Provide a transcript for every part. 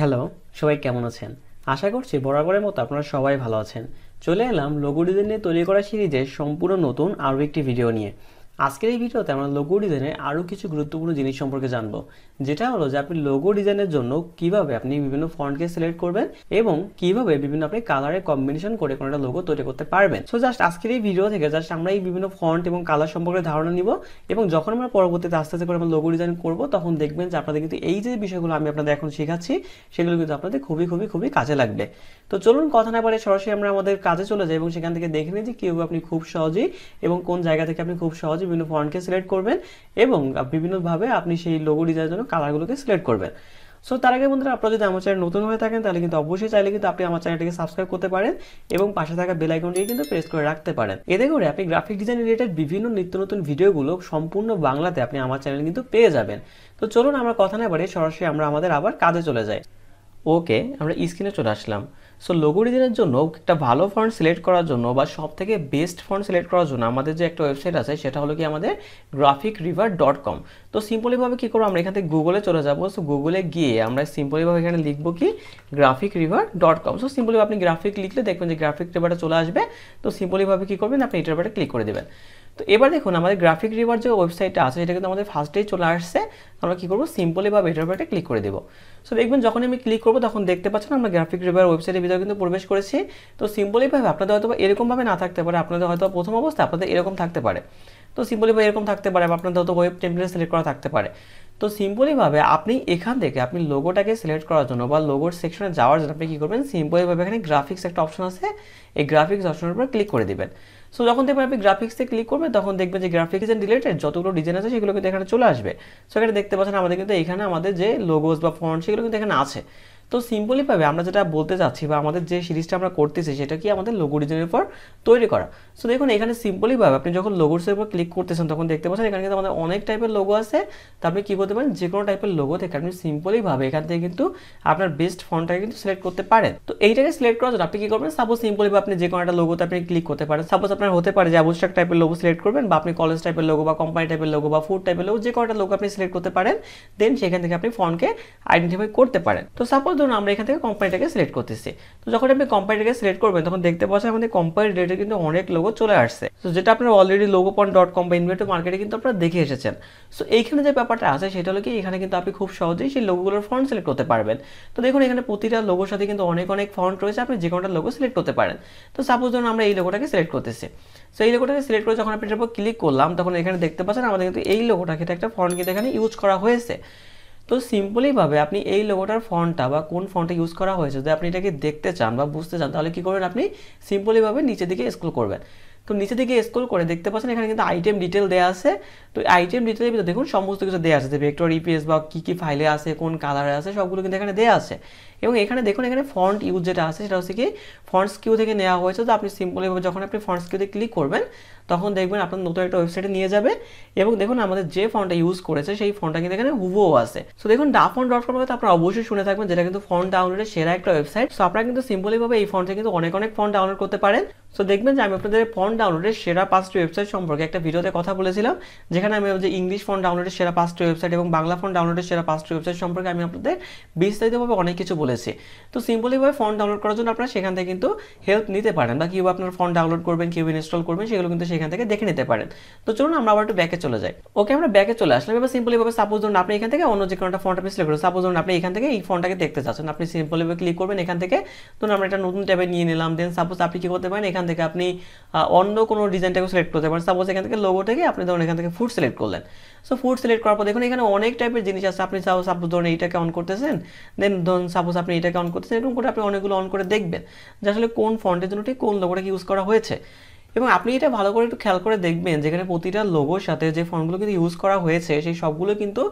hello সবাই কেমন আছেন আশা করছি বরাবরের মতো আপনারা সবাই ভালো আছেন চলে এলাম লঘু ডিজাইন নিয়ে তৈরি করা সিরিজের সম্পূর্ণ নতুন আরও একটি ভিডিও নিয়ে আজকের এই ভিডিওতে আমরা লোগো ডিজাইনের আরও কিছু গুরুত্বপূর্ণ জিনিস সম্পর্কে জানবো যেটা হলো যে আপনি লোগো ডিজাইনের জন্য কিভাবে আপনি বিভিন্ন ফন্টকে সিলেক্ট করবেন এবং কিভাবে বিভিন্ন আপনি কালারের কম্বিনেশন করে কোনো একটা লোগো তৈরি করতে পারবেন সো জাস্ট আজকের এই ভিডিও থেকে জাস্ট আমরা এই বিভিন্ন ফন্ট এবং কালার সম্পর্কে ধারণা নিব এবং যখন আমরা পরবর্তীতে আস্তে আস্তে করে আমরা লোগো ডিজাইন করবো তখন দেখবেন যে আপনাদের কিন্তু এই যে বিষয়গুলো আমি আপনাদের এখন শেখাচ্ছি সেগুলো কিন্তু আপনাদের খুবই খুবই খুবই কাজে লাগবে তো চলুন কথা না পারে সরাসরি আমরা আমাদের কাজে চলে যাই এবং সেখান থেকে দেখে নিই যে কীভাবে আপনি খুব সহজেই এবং কোন জায়গা থেকে আপনি খুব সহজে বিভিন্ন ফন্টকে সিলেক্ট করবেন এবং বিভিন্নভাবে আপনি সেই লোগো ডিজাইনের জন্য কালারগুলোকে সিলেক্ট করবেন সো তার আগে বন্ধুরা আপনারা যদি আমার চ্যানেল নতুন হয়ে থাকেন তাহলে কিন্তু অবশ্যই চাইলে কিন্তু আপনি আমার চ্যানেলটিকে সাবস্ক্রাইব করতে পারেন এবং পাশে থাকা বেল আইকনটিকে কিন্তু প্রেস করে রাখতে পারেন এতে করে আপনি গ্রাফিক ডিজাইন রিলেটেড বিভিন্ন নিত্য নতুন ভিডিওগুলো সম্পূর্ণ বাংলাতে আপনি আমার চ্যানেল কিন্তু পেয়ে যাবেন তো চলুন আমরা কথা না বাড়িয়ে সরাসরি আমরা আমাদের আবার কাজে চলে যাই ওকে আমরা স্ক্রিনে চলে আসলাম সো ডিজাইনের জন্য একটা ভালো ফন্ট সিলেক্ট করার জন্য বা সব থেকে বেস্ট ফন্ট সিলেক্ট করার জন্য আমাদের যে একটা ওয়েবসাইট আছে সেটা হলো কি আমাদের গ্রাফিক রিভার ডট কম তো সিম্পলিভাবে কী করবো আমরা এখান থেকে গুগলে চলে যাবো সো গুগলে গিয়ে আমরা সিম্পলিভাবে এখানে লিখবো কি graphic river dot com so সিম্পলিভাবে আপনি গ্রাফিক লিখলে দেখবেন যে গ্রাফিক রিভারটা চলে আসবে তো সিম্পলিভাবে কী করবেন আপনি এটার ব্যাপারে ক্লিক করে দেবেন তো এবার দেখুন আমাদের গ্রাফিক রিভার যে ওয়েবসাইটটা আছে সেটা কিন্তু আমাদের ফার্স্টেই চলে আসছে আমরা কী করবো সিম্পলি বা বেটার বাটে ক্লিক করে দেবো সো দেখবেন যখন আমি ক্লিক করবো তখন দেখতে পাচ্ছেন আমরা গ্রাফিক রিভার ওয়েবসাইটের ভিতরে কিন্তু প্রবেশ করেছি তো সিম্পলিভাবে আপনাদের হয়তো এরকমভাবে না থাকতে পারে আপনাদের হয়তো প্রথম অবস্থা আপনাদের এরকম থাকতে পারে তো সিম্পলিভাবে এরকম থাকতে পারে বা আপনাদের হয়তো ওয়েব টেম্পলেট সিলেক্ট করা থাকতে পারে তো সিম্পলিভাবে আপনি এখান থেকে আপনি লোগোটাকে সিলেক্ট করার জন্য বা লোগোর সেকশনে যাওয়ার জন্য আপনি কী করবেন সিম্পলিভাবে এখানে গ্রাফিক্স একটা অপশন আছে এই গ্রাফিক্স অপশনের উপর ক্লিক করে দেবেন সো যখন দেখবেন আপনি গ্রাফিক্সে ক্লিক করবেন তখন দেখবেন যে গ্রাফিক্স ডিজাইন রিলেটেড যতগুলো ডিজাইন আছে সেগুলো কিন্তু এখানে চলে আসবে সো এখানে দেখতে পাচ্ছেন আমাদের কিন্তু এখানে আমাদের যে লোগোস বা ফন্ট সেগুলো কিন্তু এখানে আছে তো সিম্পলিভাবে আমরা যেটা বলতে চাচ্ছি বা আমাদের যে সিরিজটা আমরা করতেছি সেটা কি আমাদের লঘুরিজনের উপর তৈরি করা সো দেখুন এখানে সিম্পলিভাবে আপনি যখন লঘুরিজের উপর ক্লিক করতেছেন তখন দেখতে পাচ্ছেন এখানে কিন্তু আমাদের অনেক টাইপের লোগো আছে তো আপনি কী করতে পারেন যে কোনো টাইপের লোগো থেকে আপনি সিম্পলিভাবে এখান থেকে কিন্তু আপনার বেস্ট ফোনটাকে কিন্তু সিলেক্ট করতে পারেন তো এইটাকে সিলেক্ট করার জন্য আপনি কী করবেন সাপোজ সিম্পলিভাবে আপনি যে কোনো একটা লোগোতে আপনি ক্লিক করতে পারেন সাপোজ আপনার হতে পারে যে আবশ্যক টাইপের লোগো সিলেক্ট করবেন বা আপনি কলেজ টাইপের লোগো বা কোম্পানি টাইপের লোগো বা ফুড টাইপের লোগো যে কোনো একটা লোগো আপনি সিলেক্ট করতে পারেন দেন সেখান থেকে আপনি ফন্টকে আইডেন্টিফাই করতে পারেন তো সাপোজ ধরুন আমরা এখান থেকে কোম্পানিটাকে সিলেক্ট করতেছি তো যখন আপনি কোম্পানিটাকে সিলেক্ট করবেন তখন দেখতে পাচ্ছেন আমাদের কোম্পানি ডেটে কিন্তু অনেক লোগো চলে আসছে তো যেটা আপনার already logo point dot com বা ইনভেটো মার্কেটে কিন্তু আপনারা দেখে এসেছেন সো এইখানে যে ব্যাপারটা আছে সেটা হলো কি এখানে কিন্তু আপনি খুব সহজেই সেই লোগোগুলোর ফন্ট সিলেক্ট করতে পারবেন তো দেখুন এখানে প্রতিটা লোগোর সাথে কিন্তু অনেক অনেক ফন্ট রয়েছে আপনি যে কোনোটা লোগো সিলেক্ট করতে পারেন তো সাপোজ ধরুন আমরা এই লোগোটাকে সিলেক্ট করতেছি সো এই লোগোটাকে সিলেক্ট করে যখন আপনি এটার উপর ক্লিক করলাম তখন এখানে দেখতে পাচ্ছেন আমাদের কিন্তু এই লোগোটাকে একটা ফন্ট কিন্তু এখানে ইউজ করা হয়েছে তো সিম্পলিভাবে আপনি এই লোগোটার ফন্টটা বা কোন ফন্টটা ইউজ করা হয়েছে যদি আপনি এটাকে দেখতে চান বা বুঝতে চান তাহলে কী করবেন আপনি সিম্পলিভাবে নিচের দিকে স্কুল করবেন তো নিচে দিকে স্কুল করে দেখতে পাচ্ছেন এখানে কিন্তু আইটেম ডিটেল দেওয়া আছে তো আইটেম ডিটেলের ভিতরে দেখুন সমস্ত কিছু দেওয়া আছে যে ভেক্টর ইপিএস বা কী কী ফাইলে আছে কোন কালারে আছে সবগুলো কিন্তু এখানে দেওয়া আছে এবং এখানে দেখুন এখানে ফন্ট ইউজ যেটা আছে সেটা হচ্ছে কি ফন্টস কিউ থেকে নেওয়া হয়েছে তো আপনি সিম্পলিভাবে যখন আপনি ফন্টস কিউতে ক্লিক করবেন তখন দেখবেন আপনার নতুন একটা ওয়েবসাইটে নিয়ে যাবে এবং দেখুন আমাদের যে ফোনটা ইউজ করেছে সেই ফোনটা কিন্তু এখানে হুবহু আছে সো দেখুন ফোন ডট কম কথা আপনারা অবশ্যই শুনে থাকবেন যেটা কিন্তু ফোন ডাউনলোডের সেরা একটা ওয়েবসাইট সো আপনারা কিন্তু ভাবে এই ফোনটা কিন্তু অনেক অনেক ফোন ডাউনলোড করতে পারেন সো দেখবেন যে আমি আপনাদের ফোন ডাউনলোডের সেরা পাঁচটি ওয়েবসাইট সম্পর্কে একটা ভিডিওতে কথা বলেছিলাম যেখানে আমি যে ইংলিশ ফোন ডাউনলোডের সেরা পাঁচটি ওয়েবসাইট এবং বাংলা ফোন ডাউনলোডের সেরা পাঁচটি ওয়েবসাইট সম্পর্কে আমি আপনাদের বিস্তারিতভাবে অনেক কিছু বলেছি তো সিম্পলিভাবে ফোন ডাউনলোড করার জন্য আপনারা সেখান থেকে কিন্তু হেল্প নিতে পারেন বা কীভাবে আপনার ফোন ডাউনলোড করবেন কীভাবে ইনস্টল করবেন সেগুলো কিন্তু এখান থেকে দেখে নিতে পারেন তো চলুন আমরা আবার একটু ব্যাকে চলে যাই ওকে আমরা ব্যাকে চলে আসলাম এবার সিম্পলি ভাবে সাপোজ ধরুন আপনি এখান থেকে অন্য যে কোনো ফোনটা আপনি সিলেক্ট করুন সাপোজ ধরুন আপনি এখান থেকে এই ফোনটাকে দেখতে চাচ্ছেন আপনি সিম্পলি ভাবে ক্লিক করবেন এখান থেকে ধরুন আমরা একটা নতুন ট্যাবে নিয়ে নিলাম দেন সাপোজ আপনি কি করতে পারেন এখান থেকে আপনি অন্য কোনো ডিজাইনটাকে সিলেক্ট করতে পারেন সাপোজ এখান থেকে লোগো থেকে আপনি ধরুন এখান থেকে ফুড সিলেক্ট করলেন সো ফুড সিলেক্ট করার পর দেখুন এখানে অনেক টাইপের জিনিস আছে আপনি সাপোজ ধরুন এইটাকে অন করতেছেন দেন ধরুন সাপোজ আপনি এটাকে অন করতেছেন এরকম করে আপনি অনেকগুলো অন করে দেখবেন যে আসলে কোন ফন্টের জন্য ঠিক কোন লোগোটাকে ইউজ করা হয়েছে এবং আপনি এটা ভালো করে একটু খেয়াল করে দেখবেন যেখানে প্রতিটা লোগোর সাথে যে ফর্মগুলো কিন্তু ইউজ করা হয়েছে সেই সবগুলো কিন্তু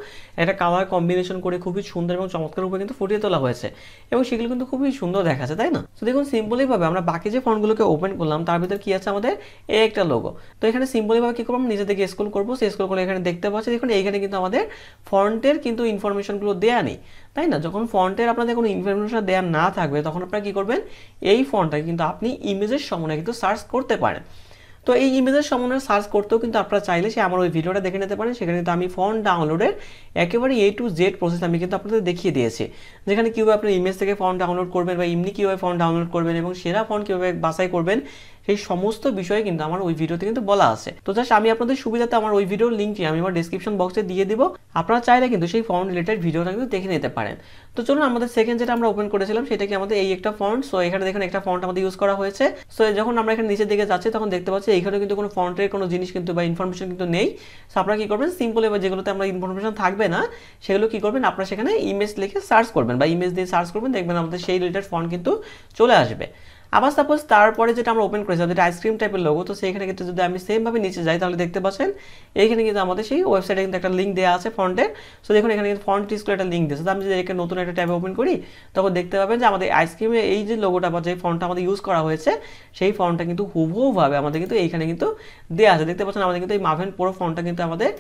একটা কালার কম্বিনেশন করে খুবই সুন্দর এবং চমৎকার রূপে কিন্তু ফুটিয়ে তোলা হয়েছে এবং সেগুলো কিন্তু খুবই সুন্দর দেখাচ্ছে তাই না তো দেখুন সিম্পলিভাবে আমরা বাকি যে ফর্মগুলোকে ওপেন করলাম তার ভিতরে কী আছে আমাদের এ একটা লোগো তো এখানে সিম্পলিভাবে কী করবো আমরা নিজে থেকে স্কুল করবো সেই স্কুল করে এখানে দেখতে পাচ্ছি দেখুন এইখানে কিন্তু আমাদের ফন্টের কিন্তু ইনফরমেশনগুলো দেয়া নেই তাই না যখন ফন্টের আপনাদের কোনো ইনফরমেশন দেওয়া না থাকবে তখন আপনারা কী করবেন এই ফন্টটা কিন্তু আপনি ইমেজের সমন্বয়ে কিন্তু সার্চ করতে পারেন তো এই ইমেজের সমন্বয়ে সার্চ করতেও কিন্তু আপনারা চাইলে সে আমার ওই ভিডিওটা দেখে নিতে পারেন সেখানে কিন্তু আমি ফোন ডাউনলোডের একেবারে এ টু জেড প্রসেস আমি কিন্তু আপনাদের দেখিয়ে দিয়েছি যেখানে কীভাবে আপনি ইমেজ থেকে ফোন ডাউনলোড করবেন বা এমনি কীভাবে ফোন ডাউনলোড করবেন এবং সেরা ফোন কীভাবে বাসাই করবেন সেই সমস্ত বিষয়ে কিন্তু আমার ওই ভিডিওতে কিন্তু বলা আছে তো জাস্ট আমি আপনাদের সুবিধাতে আমার ওই ভিডিওর লিঙ্কটি আমি আমার ডিসক্রিপশন বক্সে দিয়ে দিব আপনারা চাইলে কিন্তু সেই ফর্ম রিলেটেড ভিডিওটা কিন্তু দেখে নিতে পারেন তো চলুন আমাদের সেকেন্ড যেটা আমরা ওপেন করেছিলাম সেটা কি আমাদের এই একটা ফন্ট সো এখানে দেখুন একটা ফন্ট আমাদের ইউজ করা হয়েছে সো যখন আমরা এখানে নিচের দিকে যাচ্ছি তখন দেখতে পাচ্ছি এখানে কিন্তু কোনো ফন্টের কোনো জিনিস কিন্তু বা ইনফরমেশন কিন্তু নেই সো আপনারা কি করবেন সিম্পল এবার যেগুলোতে আমরা ইনফরমেশন থাকবে না সেগুলো কি করবেন আপনারা সেখানে ইমেজ লিখে সার্চ করবেন বা ইমেজ দিয়ে সার্চ করবেন দেখবেন আমাদের সেই রিলেটেড ফন্ট কিন্তু চলে আসবে আবার সাপোজ তারপরে যেটা আমরা ওপেন করেছিলাম যেটা আইসক্রিম টাইপের লোগো তো সেখানে কিন্তু যদি আমি সেমভাবে নিচে যাই তাহলে দেখতে পাচ্ছেন এইখানে কিন্তু আমাদের সেই ওয়েবসাইটে কিন্তু একটা লিঙ্ক দেওয়া আছে ফন্টের সো দেখুন এখানে কিন্তু ফ্রন্ট স্কুল একটা লিঙ্ক দিয়েছে তো আমি যদি এখানে নতুন একটা ট্যাবে ওপেন করি তখন দেখতে পাবেন যে আমাদের আইসক্রিমের এই যে লোগোটা বা যে ফ্রন্টটা আমাদের ইউজ করা হয়েছে সেই ফ্রন্টটা কিন্তু হুবহুভাবে আমাদের কিন্তু এইখানে কিন্তু দেওয়া আছে দেখতে পাচ্ছেন আমাদের কিন্তু এই মাভেন পুরো ফ্রন্টটা কিন্তু আমাদের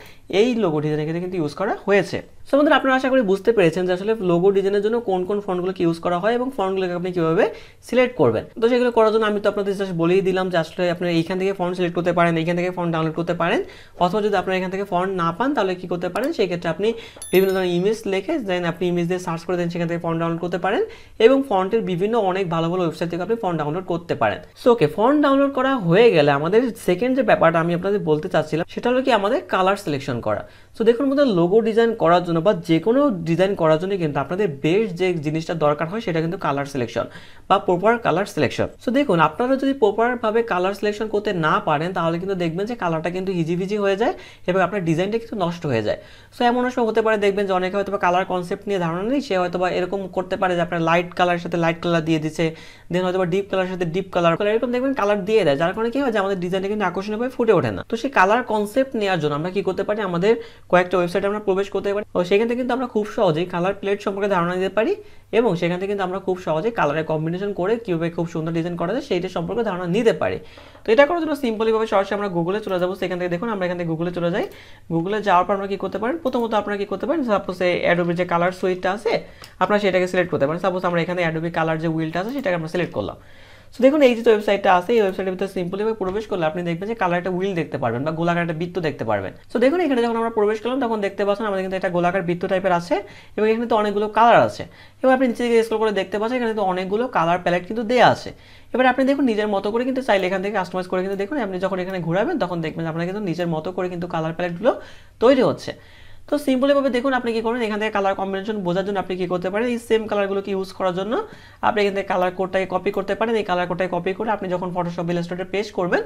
এই লোগোটি কিন্তু ইউজ করা হয়েছে সো বন্ধুরা আপনারা আশা করি বুঝতে পেরেছেন যে আসলে লোগো ডিজাইনের জন্য কোন কোন ফন্টগুলোকে ইউজ করা হয় এবং ফন্টগুলোকে আপনি কীভাবে সিলেক্ট করবেন তো সেগুলো করার জন্য আমি তো আপনাদের জাস্ট বলেই দিলাম যে আসলে আপনারা এইখান থেকে ফন্ট সিলেক্ট করতে পারেন এইখান থেকে ফন্ট ডাউনলোড করতে পারেন অথবা যদি আপনারা এখান থেকে ফন্ট না পান তাহলে কি করতে পারেন সেই ক্ষেত্রে আপনি বিভিন্ন ধরনের ইমেজ লেখে দেন আপনি ইমেজ দিয়ে সার্চ করে দেন সেখান থেকে ফন্ট ডাউনলোড করতে পারেন এবং ফন্টের বিভিন্ন অনেক ভালো ভালো ওয়েবসাইট থেকে আপনি ফন্ট ডাউনলোড করতে পারেন সো ওকে ফন্ট ডাউনলোড করা হয়ে গেলে আমাদের সেকেন্ড যে ব্যাপারটা আমি আপনাদের বলতে চাচ্ছিলাম সেটা হলো কি আমাদের কালার সিলেকশন করা সো দেখুন আমাদের লোগো ডিজাইন করার জন্য জন্য বা যে কোনো ডিজাইন করার জন্য কিন্তু আপনাদের বেস্ট যে জিনিসটা দরকার হয় সেটা কিন্তু কালার সিলেকশন বা প্রপার কালার সিলেকশন সো দেখুন আপনারা যদি প্রপারভাবে কালার সিলেকশন করতে না পারেন তাহলে কিন্তু দেখবেন যে কালারটা কিন্তু হিজিভিজি হয়ে যায় এবং আপনার ডিজাইনটা কিন্তু নষ্ট হয়ে যায় সো এমন সময় হতে পারে দেখবেন যে অনেকে হয়তো কালার কনসেপ্ট নিয়ে ধারণা নেই সে হয়তো বা এরকম করতে পারে যে আপনার লাইট কালারের সাথে লাইট কালার দিয়ে দিচ্ছে দেন হয়তো বা ডিপ কালারের সাথে ডিপ কালার এরকম দেখবেন কালার দিয়ে দেয় যার কারণে কি হয় যে আমাদের ডিজাইনটা কিন্তু আকর্ষণীয়ভাবে ফুটে ওঠে না তো সেই কালার কনসেপ্ট নেওয়ার জন্য আমরা কি করতে পারি আমাদের কয়েকটা ওয়েবসাইটে আমরা প্রবেশ করতে পারি সেখান থেকে কিন্তু আমরা খুব সহজেই কালার প্লেট সম্পর্কে ধারণা দিতে পারি এবং সেখান থেকে কিন্তু আমরা খুব সহজেই কালারের কম্বিনেশন করে কিউবে খুব সুন্দর ডিজাইন করা যায় সেইটা সম্পর্কে ধারণা নিতে পারি তো এটা করার জন্য সিম্পলিভাবে সরাসরি আমরা গুগলে চলে যাবো সেখান থেকে দেখুন আমরা এখান থেকে গুগলে চলে যাই গুগলে যাওয়ার পর আমরা কী করতে পারেন প্রথমত আপনারা কী করতে পারেন সাপোজ এই অ্যাডোবির যে কালার সুইটটা আছে আপনারা সেটাকে সিলেক্ট করতে পারেন সাপোজ আমরা এখানে অ্যাডোবি কালার যে উইলটা আছে সেটাকে আমরা সিলেক্ট করলাম সো দেখুন এই যে ওয়েবসাইটটা আছে এই ওয়েবসাইটের ভিতরে ভাবে প্রবেশ করলে আপনি দেখবেন যে কালার একটা উইল দেখতে পারবেন বা গোলাকার একটা বৃত্ত দেখতে পারবেন সো দেখুন এখানে যখন আমরা প্রবেশ করলাম তখন দেখতে পাচ্ছেন আমাদের কিন্তু একটা গোলাকার বৃত্ত টাইপের আছে এবং এখানে তো অনেকগুলো কালার আছে এবার আপনি নিচে দিকে স্ক্রল করে দেখতে পাচ্ছেন এখানে তো অনেকগুলো কালার প্যালেট কিন্তু দেওয়া আছে এবার আপনি দেখুন নিজের মতো করে কিন্তু চাইলে এখান থেকে কাস্টমাইজ করে কিন্তু দেখুন আপনি যখন এখানে ঘুরাবেন তখন দেখবেন আপনার কিন্তু নিজের মতো করে কিন্তু কালার প্যালেটগুলো তৈরি হচ্ছে তো সিম্পলিভাবে দেখুন আপনি কি করবেন এখান থেকে কালার কম্বিনেশন বোঝার জন্য আপনি কি করতে পারেন এই সেম কালারগুলোকে ইউজ করার জন্য আপনি এখান থেকে কালার কোডটাকে কপি করতে পারেন এই কালার কোডটাকে কপি করে আপনি যখন ফটোশপ ইলাস্ট্রেটে পেস্ট করবেন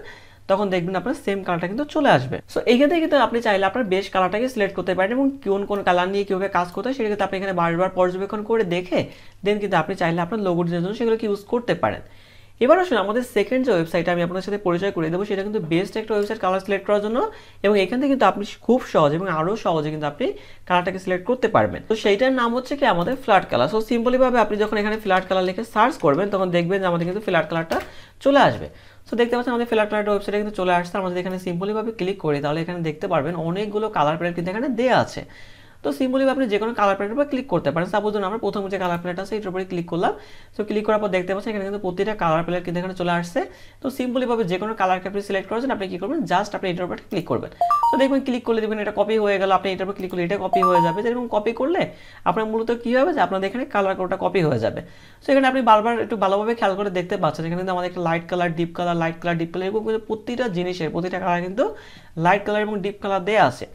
তখন দেখবেন আপনার সেম কালারটা কিন্তু চলে আসবে সো এইখান থেকে কিন্তু আপনি চাইলে আপনার বেশ কালারটাকে সিলেক্ট করতে পারেন এবং কোন কোন কালার নিয়ে কীভাবে কাজ করতে হয় সেটা কিন্তু আপনি এখানে বারবার পর্যবেক্ষণ করে দেখে দেন কিন্তু আপনি চাইলে আপনার লোগোর জন্য সেগুলোকে ইউজ করতে পারেন এবার আসলে আমাদের সেকেন্ড যে ওয়েবসাইট আমি আপনার সাথে পরিচয় করে দেবো সেটা কিন্তু বেস্ট একটা ওয়েবসাইট কালার সিলেক্ট করার জন্য এবং এখান থেকে কিন্তু আপনি খুব সহজ এবং আরও সহজে কিন্তু আপনি কালারটাকে সিলেক্ট করতে পারবেন তো সেইটার নাম হচ্ছে কি আমাদের ফ্ল্যাট কালার সো সিম্পলিভাবে আপনি যখন এখানে ফ্ল্যাট কালার লিখে সার্চ করবেন তখন দেখবেন যে আমাদের কিন্তু ফ্ল্যাট কালারটা চলে আসবে সো দেখতে পাচ্ছেন আমাদের ফ্ল্যাট কালারটা ওয়েবসাইটে কিন্তু চলে আসছে আমাদের এখানে সিম্পলিভাবে ক্লিক করি তাহলে এখানে দেখতে পারবেন অনেকগুলো কালার প্যালেট কিন্তু এখানে দেওয়া আছে তো সিম্পলি আপনি যে কোনো কালার প্যালেটের উপর ক্লিক করতে পারেন সাপোজ ধরুন আমরা প্রথম যে কালার প্যালেট আছে এটার উপরে ক্লিক করলাম তো ক্লিক করার পর দেখতে পাচ্ছেন এখানে কিন্তু প্রতিটা কালার প্যালেট কিন্তু এখানে চলে আসছে তো সিম্পলিভাবে যে কোনো কালারকে আপনি সিলেক্ট করেছেন আপনি কী করবেন জাস্ট আপনি এটার উপর ক্লিক করবেন তো দেখবেন ক্লিক করলে দেখবেন এটা কপি হয়ে গেল আপনি এটার উপর ক্লিক করলে এটা কপি হয়ে যাবে যেরকম কপি করলে আপনার মূলত কী হবে যে আপনাদের এখানে কালার কোডটা কপি হয়ে যাবে সো এখানে আপনি বারবার একটু ভালোভাবে খেয়াল করে দেখতে পাচ্ছেন এখানে কিন্তু আমাদের একটা light colour deep colour light colour deep colour এরকম প্রতিটা জিনিসের প্রতিটা কালার কিন্তু লাইট কালার এবং ডিপ কালার দেওয়া আছে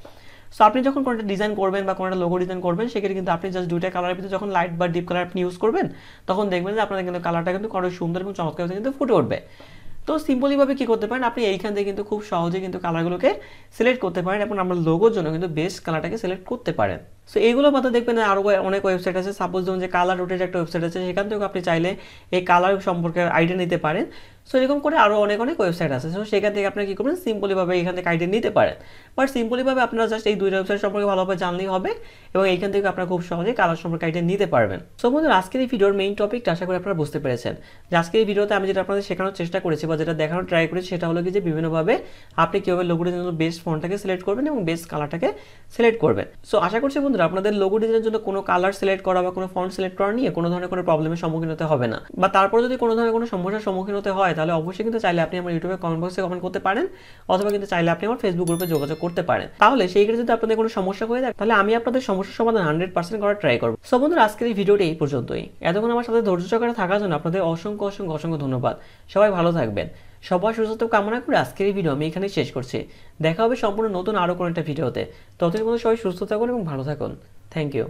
সো আপনি যখন কোনো একটা ডিজাইন করবেন বা কোনো একটা লোগো ডিজাইন করবেন সেক্ষেত্রে কিন্তু আপনি জাস্ট দুইটা কালারের ভিতরে যখন লাইট বা ডিপ কালার আপনি ইউজ করবেন তখন দেখবেন যে আপনার কিন্তু কালারটা কিন্তু অনেক সুন্দর এবং চমৎকার কিন্তু ফুটে উঠবে তো সিম্পলিভাবে কী করতে পারেন আপনি এইখান থেকে কিন্তু খুব সহজে কিন্তু কালারগুলোকে সিলেক্ট করতে পারেন এবং আমরা লোগোর জন্য কিন্তু বেস্ট কালারটাকে সিলেক্ট করতে পারেন সো এইগুলো বাদে দেখবেন আরও অনেক ওয়েবসাইট আছে সাপোজ ধরুন যে কালার রোটের একটা ওয়েবসাইট আছে সেখান থেকেও আপনি চাইলে এই কালার সম্পর্কে আইডিয়া নিতে পারেন সো এরকম করে আরও অনেক অনেক ওয়েবসাইট আছে সো সেখান থেকে আপনারা কী করবেন সিম্পলিভাবে এখান থেকে আইডিয়া নিতে পারেন বাট সিম্পলিভাবে আপনারা জাস্ট এই দুই ওয়েবসাইট সম্পর্কে ভালোভাবে জানলেই হবে এবং এইখান থেকে আপনারা খুব সহজে কালার সম্পর্কে আইডিয়া নিতে পারবেন সো বন্ধুরা আজকের এই ভিডিওর মেইন টপিকটা আশা করি আপনারা বুঝতে পেরেছেন যে আজকের এই ভিডিওতে আমি যেটা আপনাদের শেখানোর চেষ্টা করেছি বা যেটা দেখানোর ট্রাই করেছি সেটা হলো কি যে বিভিন্নভাবে আপনি কীভাবে লোগো ডিজাইনের জন্য বেস্ট ফোনটাকে সিলেক্ট করবেন এবং বেস্ট কালারটাকে সিলেক্ট করবেন সো আশা করছি বন্ধুরা আপনাদের লোগো ডিজাইনের জন্য কোনো কালার সিলেক্ট করা বা কোনো ফন্ট সিলেক্ট করা নিয়ে কোনো ধরনের কোনো প্রবলেমের সম্মুখীন হতে হবে না বা তারপর যদি কোনো ধরনের কোনো সমস্যার সম্মুখীন হতে হয় তাহলে অবশ্যই কিন্তু চাইলে আপনি আমার ইউটিউবে কমেন্ট বক্সে কমেন্ট করতে পারেন অথবা কিন্তু চাইলে আপনি আমার ফেসবুক গ্রুপে যোগাযোগ করতে পারেন তাহলে সেই ক্ষেত্রে যদি আপনাদের কোনো সমস্যা হয়ে থাকে তাহলে আমি আপনাদের সমস্যার সমাধান হান্ড্রেড পার্সেন্ট করার ট্রাই করবো সো বন্ধুরা আজকের এই ভিডিওটি এই পর্যন্তই এতক্ষণ আমার সাথে ধৈর্য সহকারে থাকার জন্য আপনাদের অসংখ্য অসংখ্য অসংখ্য ধন্যবাদ সবাই ভালো থাকবেন সবার সুস্থ কামনা করে আজকের এই ভিডিও আমি এখানে শেষ করছি দেখা হবে সম্পূর্ণ নতুন আরও কোনো একটা ভিডিওতে ততদিন মধ্যে সবাই সুস্থ থাকুন এবং ভালো থাকুন থ্যাংক ইউ